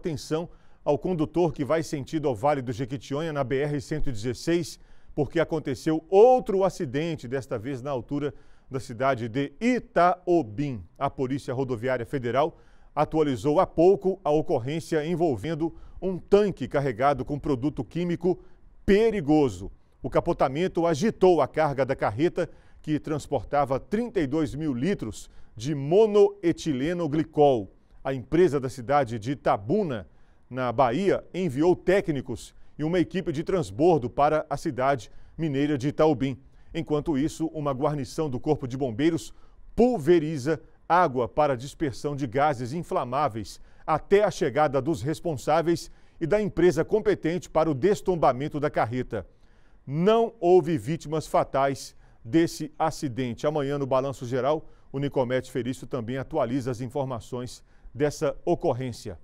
atenção ao condutor que vai sentido ao Vale do Jequitinhonha, na BR-116, porque aconteceu outro acidente, desta vez na altura da cidade de Itaobim. A Polícia Rodoviária Federal atualizou há pouco a ocorrência envolvendo um tanque carregado com produto químico perigoso. O capotamento agitou a carga da carreta que transportava 32 mil litros de monoetileno glicol. A empresa da cidade de Itabuna, na Bahia, enviou técnicos e uma equipe de transbordo para a cidade mineira de Itaubim. Enquanto isso, uma guarnição do Corpo de Bombeiros pulveriza água para dispersão de gases inflamáveis até a chegada dos responsáveis e da empresa competente para o destombamento da carreta. Não houve vítimas fatais desse acidente. Amanhã, no Balanço Geral, o Nicomete Ferício também atualiza as informações dessa ocorrência.